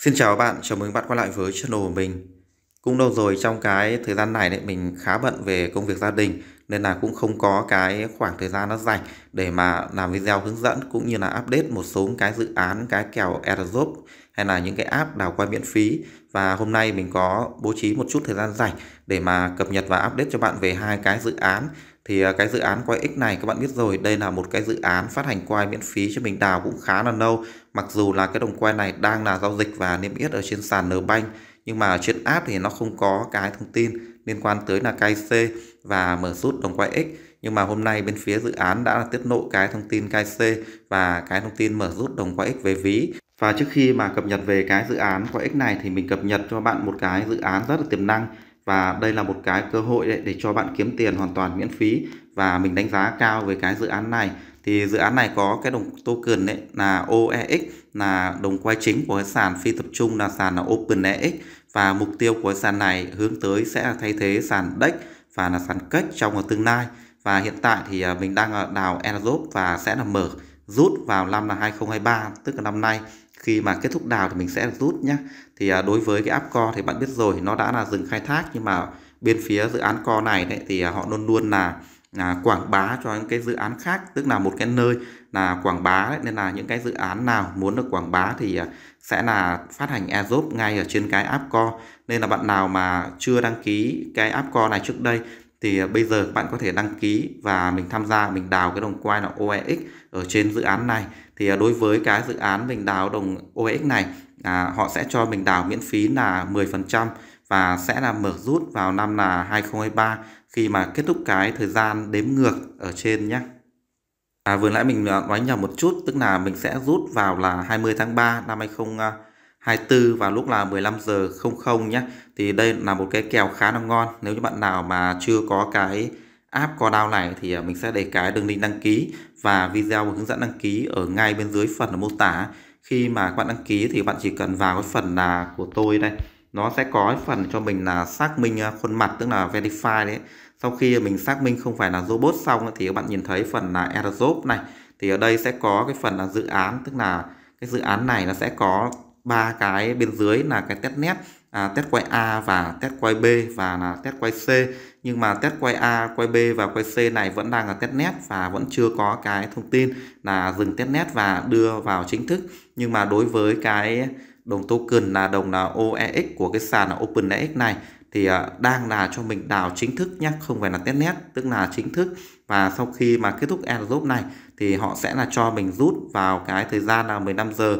Xin chào các bạn, chào mừng bạn quay lại với channel của mình Cũng đâu rồi trong cái thời gian này đấy mình khá bận về công việc gia đình Nên là cũng không có cái khoảng thời gian nó dành để mà làm video hướng dẫn Cũng như là update một số cái dự án, cái kèo airdrop hay là những cái app đào quay miễn phí Và hôm nay mình có bố trí một chút thời gian rảnh để mà cập nhật và update cho bạn về hai cái dự án thì à, cái dự án quay X này các bạn biết rồi đây là một cái dự án phát hành quay miễn phí cho mình đào cũng khá là lâu mặc dù là cái đồng quay này đang là giao dịch và niêm yết ở trên sàn N-Bank nhưng mà trên app thì nó không có cái thông tin liên quan tới là KC và mở rút đồng quay X nhưng mà hôm nay bên phía dự án đã tiết lộ cái thông tin KC và cái thông tin mở rút đồng quay X về ví và trước khi mà cập nhật về cái dự án quay X này thì mình cập nhật cho bạn một cái dự án rất là tiềm năng và đây là một cái cơ hội để, cho bạn kiếm tiền hoàn toàn miễn phí và mình đánh giá cao với cái dự án này thì dự án này có cái đồng token ấy là OEX là đồng quay chính của cái sàn phi tập trung là sàn là OpenEX và mục tiêu của sàn này hướng tới sẽ thay thế sàn DEX và là sàn cách trong ở tương lai và hiện tại thì à, mình đang à, đào Enzo và sẽ là mở rút vào năm là 2023 tức là năm nay khi mà kết thúc đào thì mình sẽ rút nhé thì à, đối với cái Upco thì bạn biết rồi nó đã là dừng khai thác nhưng mà bên phía dự án co này đấy thì à, họ luôn luôn là là quảng bá cho những cái dự án khác tức là một cái nơi là quảng bá đấy. nên là những cái dự án nào muốn được quảng bá thì à, sẽ là phát hành Azop ngay ở trên cái app co nên là bạn nào mà chưa đăng ký cái app co này trước đây thì à, bây giờ các bạn có thể đăng ký và mình tham gia mình đào cái đồng coin là OEX ở trên dự án này thì à, đối với cái dự án mình đào đồng OEX này à, họ sẽ cho mình đào miễn phí là 10% và sẽ là mở rút vào năm là 2023 khi mà kết thúc cái thời gian đếm ngược ở trên nhé. À, vừa nãy mình à, nói nhầm một chút tức là mình sẽ rút vào là 20 tháng 3 năm 2023 24 và lúc là 15 giờ 00 nhé thì đây là một cái kèo khá là ngon nếu như bạn nào mà chưa có cái app Cordao này thì à, mình sẽ để cái đường link đăng ký và video và hướng dẫn đăng ký ở ngay bên dưới phần ở mô tả khi mà các bạn đăng ký thì bạn chỉ cần vào cái phần là của tôi đây nó sẽ có cái phần cho mình là xác minh à, khuôn mặt tức là verify đấy sau khi mình xác minh không phải là robot xong thì các bạn nhìn thấy phần là airdrop này thì ở đây sẽ có cái phần là dự án tức là cái dự án này nó sẽ có ba cái bên dưới là cái test net à, test quay A và test quay B và là test quay C nhưng mà test quay A, quay B và quay C này vẫn đang là test net và vẫn chưa có cái thông tin là dừng test net và đưa vào chính thức nhưng mà đối với cái đồng token là đồng là OEX của cái sàn là OpenEX này thì à, đang là cho mình đào chính thức nhé không phải là test net tức là chính thức và sau khi mà kết thúc airdrop này thì họ sẽ là cho mình rút vào cái thời gian là 15 giờ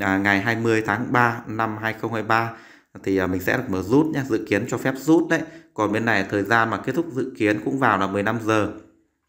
à, ngày 20 tháng 3 năm 2023 thì à, mình sẽ được mở rút nhé dự kiến cho phép rút đấy còn bên này thời gian mà kết thúc dự kiến cũng vào là 15 giờ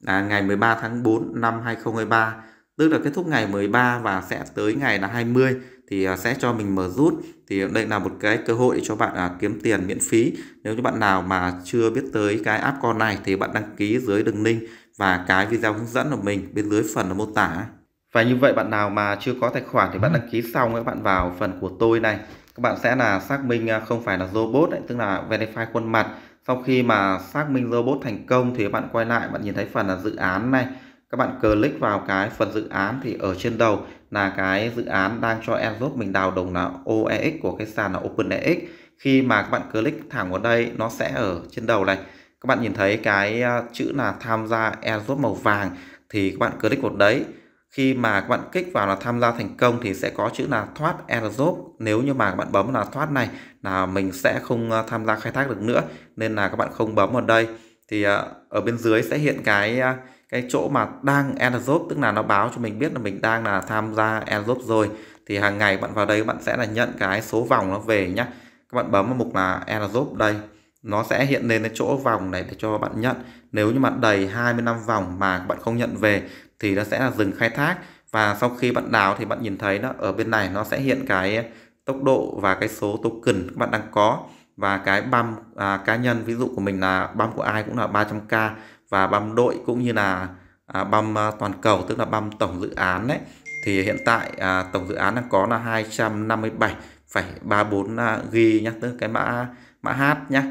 à, ngày 13 tháng 4 năm 2023 tức là kết thúc ngày 13 và sẽ tới ngày là 20 thì à, sẽ cho mình mở rút thì đây là một cái cơ hội để cho bạn à, kiếm tiền miễn phí nếu như bạn nào mà chưa biết tới cái app con này thì bạn đăng ký dưới đường link và cái video hướng dẫn của mình bên dưới phần mô tả và như vậy bạn nào mà chưa có tài khoản thì bạn ừ. đăng ký xong các bạn vào phần của tôi này các bạn sẽ là xác minh à, không phải là robot đấy, tức là verify khuôn mặt sau khi mà xác minh robot thành công thì các bạn quay lại bạn nhìn thấy phần là dự án này các bạn click vào cái phần dự án thì ở trên đầu là cái dự án đang cho em giúp mình đào đồng là OEX của cái sàn là OpenEX khi mà các bạn click thẳng vào đây nó sẽ ở trên đầu này các bạn nhìn thấy cái à, chữ là tham gia airdrop màu vàng thì các bạn click vào đấy khi mà các bạn kích vào là tham gia thành công thì sẽ có chữ là thoát airdrop nếu như mà các bạn bấm là thoát này là mình sẽ không ờ, tham gia khai thác được nữa nên là các bạn không bấm vào đây thì ờ, ở bên dưới sẽ hiện cái ờ, cái chỗ mà đang airdrop tức là nó báo cho mình biết là mình đang là tham gia airdrop rồi thì hàng ngày bạn vào đây bạn sẽ là nhận cái số vòng nó về nhé các bạn bấm vào mục là airdrop đây nó sẽ hiện lên cái chỗ vòng này để cho bạn nhận nếu như bạn đầy 25 vòng mà bạn không nhận về thì nó sẽ là dừng khai thác và sau khi bạn đào thì bạn nhìn thấy nó ở bên này nó sẽ hiện cái tốc độ và cái số token các bạn đang có và cái băm à, cá nhân ví dụ của mình là băm của ai cũng là 300k và băm đội cũng như là à, băm à, toàn cầu tức là băm tổng dự án đấy thì hiện tại à, tổng dự án đang có là 257,34 g nhé tức cái mã mã h nhé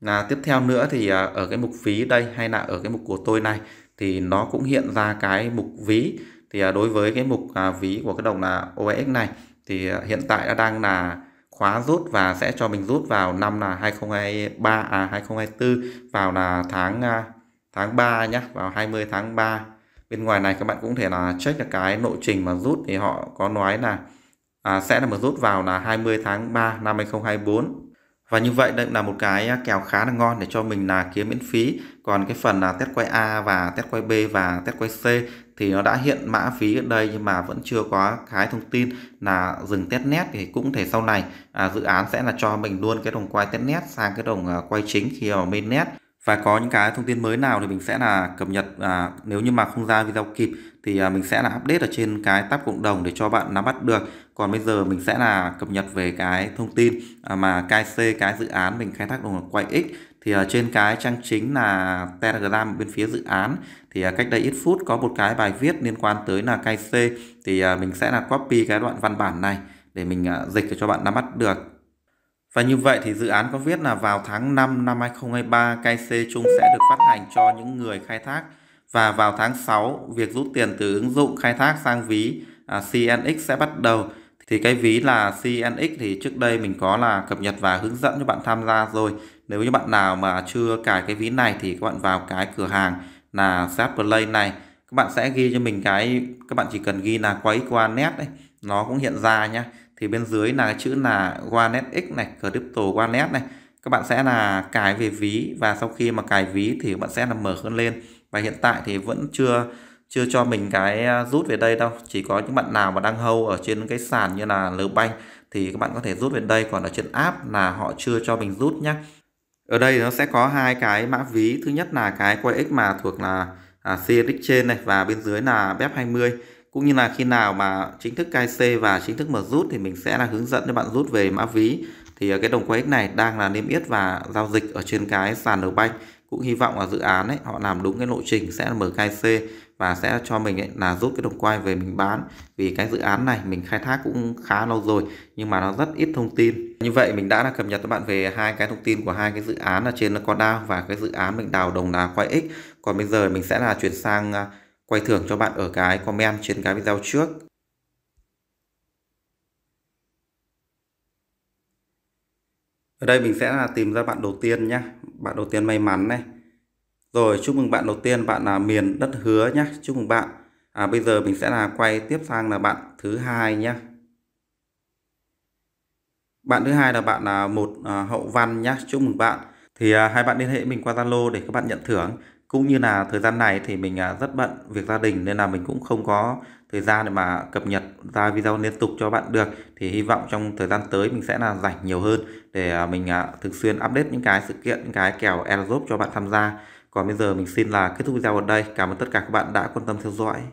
là tiếp theo nữa thì à, ở cái mục phí đây hay là ở cái mục của tôi này thì nó cũng hiện ra cái mục ví thì à, đối với cái mục à, ví của cái đồng là OEX này thì à, hiện tại đã đang là khóa rút và sẽ cho mình rút vào năm là 2023 à 2024 vào là tháng tháng 3 nhá vào 20 tháng 3 bên ngoài này các bạn cũng thể là check được cái nội trình mà rút thì họ có nói là à, sẽ là một rút vào là 20 tháng 3 năm 2024 và như vậy đây là một cái à, kèo khá là ngon để cho mình là kiếm miễn phí còn cái phần là test quay A và test quay B và test quay C thì nó đã hiện mã phí ở đây nhưng mà vẫn chưa có cái thông tin là dừng test net thì cũng thể sau này à, dự án sẽ là cho mình luôn cái đồng quay test net sang cái đồng à, quay chính khi ở main net và có những cái thông tin mới nào thì mình sẽ là cập nhật à, nếu như mà không ra video kịp thì à, mình sẽ là update ở trên cái tab cộng đồng để cho bạn nắm bắt được còn bây giờ mình sẽ là cập nhật về cái thông tin à, mà KC cái dự án mình khai thác đồng quay x thì ở à, trên cái trang chính là Telegram bên phía dự án thì à, cách đây ít phút có một cái bài viết liên quan tới là KC thì mình sẽ là copy cái đoạn văn bản này để mình dịch cho bạn nắm bắt được và như vậy thì dự án có viết là vào tháng 5 năm 2023 KC chung sẽ được phát hành cho những người khai thác và vào tháng 6 việc rút tiền từ ứng dụng khai thác sang ví CNX sẽ bắt đầu thì cái ví là CNX thì trước đây mình có là cập nhật và hướng dẫn cho bạn tham gia rồi nếu như bạn nào mà chưa cài cái ví này thì các bạn vào cái cửa hàng là Zap Play này các bạn sẽ ghi cho mình cái các bạn chỉ cần ghi là quấy qua net đấy nó cũng hiện ra nhá thì bên dưới là cái chữ là Wallet X này crypto Wallet này các bạn sẽ là cài về ví và sau khi mà cài ví thì các bạn sẽ là mở hơn lên và hiện tại thì vẫn chưa chưa cho mình cái à, rút về đây đâu chỉ có những bạn nào mà đang hâu ở trên cái sàn như là Lbank thì các bạn có thể rút về đây còn ở trên app là họ chưa cho mình rút nhé ở đây nó sẽ có hai cái mã ví thứ nhất là cái QX mà thuộc là à, CRX trên này và bên dưới là BEP20 cũng như là khi nào mà chính thức KC và chính thức mở rút thì mình sẽ là hướng dẫn cho bạn rút về mã ví thì à, cái đồng QX này đang là niêm yết và giao dịch ở trên cái sàn đầu banh cũng hy vọng là dự án ấy họ làm đúng cái lộ trình sẽ mở KC và sẽ cho mình ấy là rút cái đồng quay về mình bán vì cái dự án này mình khai thác cũng khá lâu rồi nhưng mà nó rất ít thông tin như vậy mình đã là cập nhật các bạn về hai cái thông tin của hai cái dự án là trên con đao và cái dự án mình đào đồng đá quay x còn bây giờ mình sẽ là chuyển sang à, quay thưởng cho bạn ở cái comment trên cái video trước ở đây mình sẽ là tìm ra bạn đầu tiên nhé bạn đầu tiên may mắn này rồi chúc mừng bạn đầu tiên bạn là miền đất hứa nhé. Chúc mừng bạn. À, bây giờ mình sẽ là quay tiếp sang là bạn thứ hai nhé. Bạn thứ hai là bạn là một à, hậu văn nhé. Chúc mừng bạn. Thì à, hai bạn liên hệ mình qua Zalo để các bạn nhận thưởng. Cũng như là thời gian này thì mình à, rất bận việc gia đình nên là mình cũng không có thời gian để mà cập nhật ra video liên tục cho bạn được. Thì hy vọng trong thời gian tới mình sẽ là rảnh nhiều hơn để à, mình à, thường xuyên update những cái sự kiện, những cái kèo airdrop cho bạn tham gia. Còn bây giờ mình xin là kết thúc video ở đây. Cảm ơn tất cả các bạn đã quan tâm theo dõi.